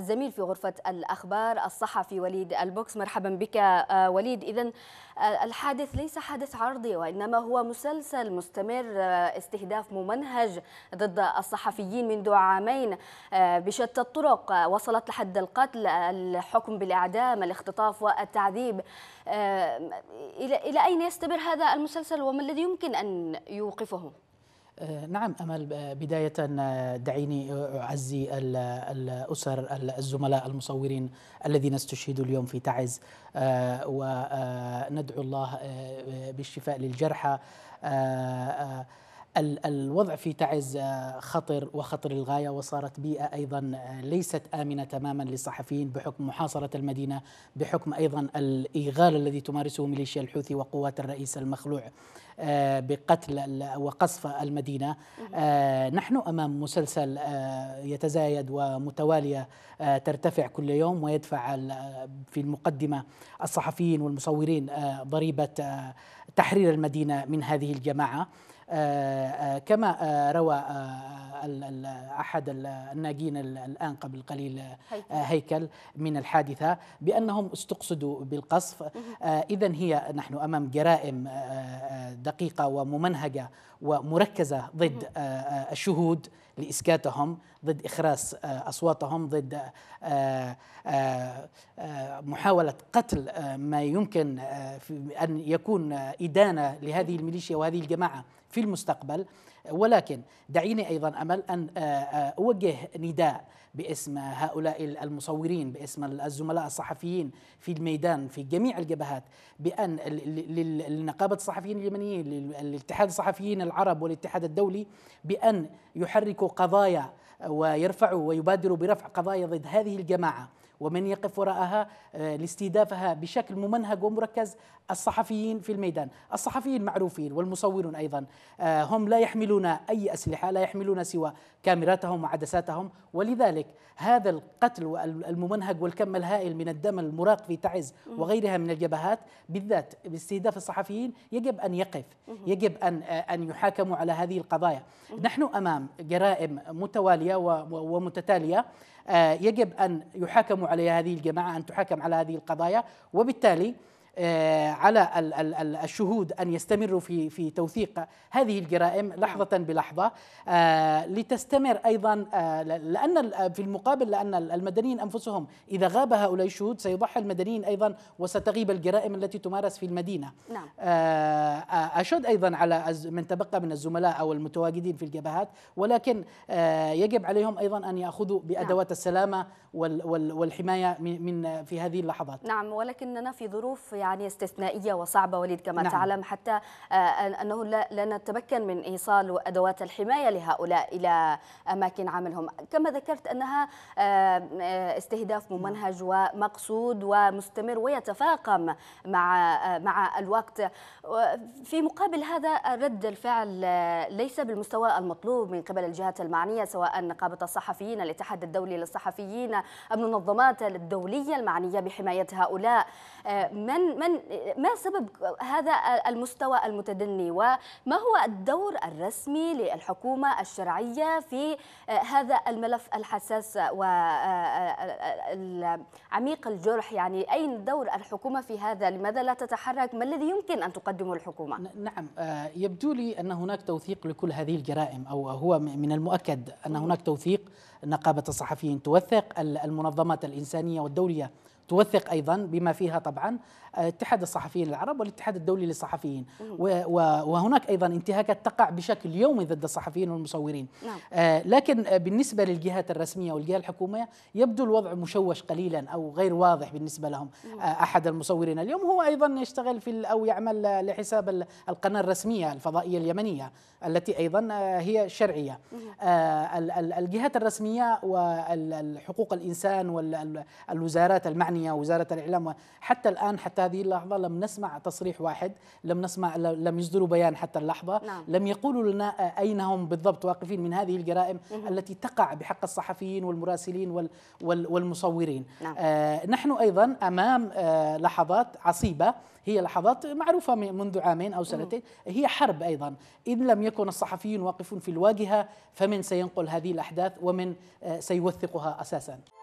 الزميل في غرفة الأخبار الصحفي وليد البوكس مرحبا بك آه، وليد إذا آه، الحادث ليس حادث عرضي وإنما هو مسلسل مستمر آه، استهداف ممنهج ضد الصحفيين منذ عامين بشتى الطرق وصلت لحد القتل الحكم بالإعدام الاختطاف والتعذيب إلى أين يستمر هذا المسلسل وما الذي يمكن أن يوقفه؟ آه، نعم أمل آه، بداية آه، دعيني أعزي الأسر الزملاء المصورين الذين استشهدوا اليوم في تعز وندعو الله بالشفاء للجرحى الوضع في تعز آه، خطر وخطر الغايه وصارت بيئه ايضا آه، ليست امنه تماما للصحفيين بحكم محاصره المدينه بحكم ايضا الايغال الذي تمارسه ميليشيا الحوثي وقوات الرئيس المخلوع آه، بقتل وقصف المدينه نحن امام مسلسل يتزايد ومتواليه ترتفع كل يوم ويدفع في المقدمه الصحفيين والمصورين ضريبه تحرير المدينه من هذه الجماعه آه، آه، كما آه، روى احد الناجين الان قبل قليل هيكل من الحادثه بانهم استقصدوا بالقصف اذا هي نحن امام جرائم دقيقه وممنهجه ومركزه ضد الشهود لاسكاتهم ضد اخراس اصواتهم ضد محاوله قتل ما يمكن ان يكون ادانه لهذه الميليشيا وهذه الجماعه في المستقبل ولكن دعيني ايضا امل ان آه، آه، اوجه نداء باسم هؤلاء المصورين باسم الزملاء الصحفيين في الميدان في جميع الجبهات بان لنقابه الصحفيين اليمنيين للاتحاد الصحفيين العرب والاتحاد الدولي بان يحركوا قضايا آه، ويرفعوا ويبادروا برفع قضايا ضد هذه الجماعه ومن يقف وراءها آه، لاستهدافها بشكل ممنهج ومركز الصحفيين في الميدان الصحفيين معروفين والمصورون أيضا آه، هم لا يحملون أي أسلحة لا يحملون سوى كاميراتهم وعدساتهم ولذلك هذا القتل الممنهج والكم الهائل من الدم المراق في تعز وغيرها من الجبهات بالذات باستهداف الصحفيين يجب أن يقف يجب أن آه، أن يحاكموا على هذه القضايا نحن أمام جرائم متوالية ومتتالية آه، يجب ان يحاكموا عليها هذه الجماعه ان تحاكم على هذه القضايا وبالتالي آه، على الشهود ان يستمروا في في توثيق هذه الجرائم لحظه بلحظه آه، لتستمر ايضا آه، لان في المقابل لان المدنيين انفسهم اذا غاب هؤلاء الشهود سيضحي المدنيين ايضا وستغيب الجرائم التي تمارس في المدينه. نعم. اشد ايضا على من تبقى من الزملاء او المتواجدين في الجبهات ولكن يجب عليهم ايضا ان ياخذوا بادوات نعم. السلامه والحمايه من في هذه اللحظات. نعم ولكننا في ظروف يعني استثنائية وصعبة وليد كما نعم. تعلم حتى آه، أنه لا نتمكن من إيصال أدوات الحماية لهؤلاء إلى أماكن عملهم كما ذكرت أنها آه، استهداف نعم. ممنهج ومقصود ومستمر ويتفاقم مع آه، مع الوقت في مقابل هذا رد الفعل ليس بالمستوى المطلوب من قبل الجهات المعنية سواء نقابة الصحفيين الاتحاد الدولي للصحفيين أم المنظمات الدولية المعنية بحماية هؤلاء من من ما سبب هذا المستوى المتدني وما هو الدور الرسمي للحكومه الشرعيه في آه، هذا الملف الحساس وعميق آه، آه، الجرح يعني اين دور الحكومه في هذا لماذا لا تتحرك ما الذي يمكن ان تقدمه الحكومه نعم يبدو لي ان هناك توثيق لكل هذه الجرائم او هو من المؤكد ان هناك توثيق نقابه الصحفيين توثق المنظمات الانسانيه والدوليه توثق ايضا بما فيها طبعا آه، اتحاد الصحفيين العرب والاتحاد الدولي للصحفيين وهناك ايضا انتهاكات تقع بشكل يومي ضد الصحفيين والمصورين نعم. آه، لكن آه، بالنسبه للجهات الرسميه والجهه الحكوميه يبدو الوضع مشوش قليلا او غير واضح بالنسبه لهم احد المصورين اليوم هو ايضا يشتغل في او يعمل لحساب القناه الرسميه الفضائيه اليمنيه التي ايضا هي شرعيه الجهات الرسميه والحقوق الانسان والوزارات المعنى التقنيه وزاره الاعلام حتى الان حتى هذه اللحظه لم نسمع تصريح واحد لم نسمع لم يصدروا بيان حتى اللحظه نعم. لم يقولوا لنا اين هم بالضبط واقفين من هذه الجرائم مه. التي تقع بحق الصحفيين والمراسلين وال وال والمصورين نعم. آه نحن ايضا امام آه لحظات عصيبه هي لحظات معروفة منذ عامين أو سنتين هي حرب أيضا إن لم يكن الصحفيين واقفون في الواجهة فمن سينقل هذه الأحداث ومن آه، سيوثقها أساساً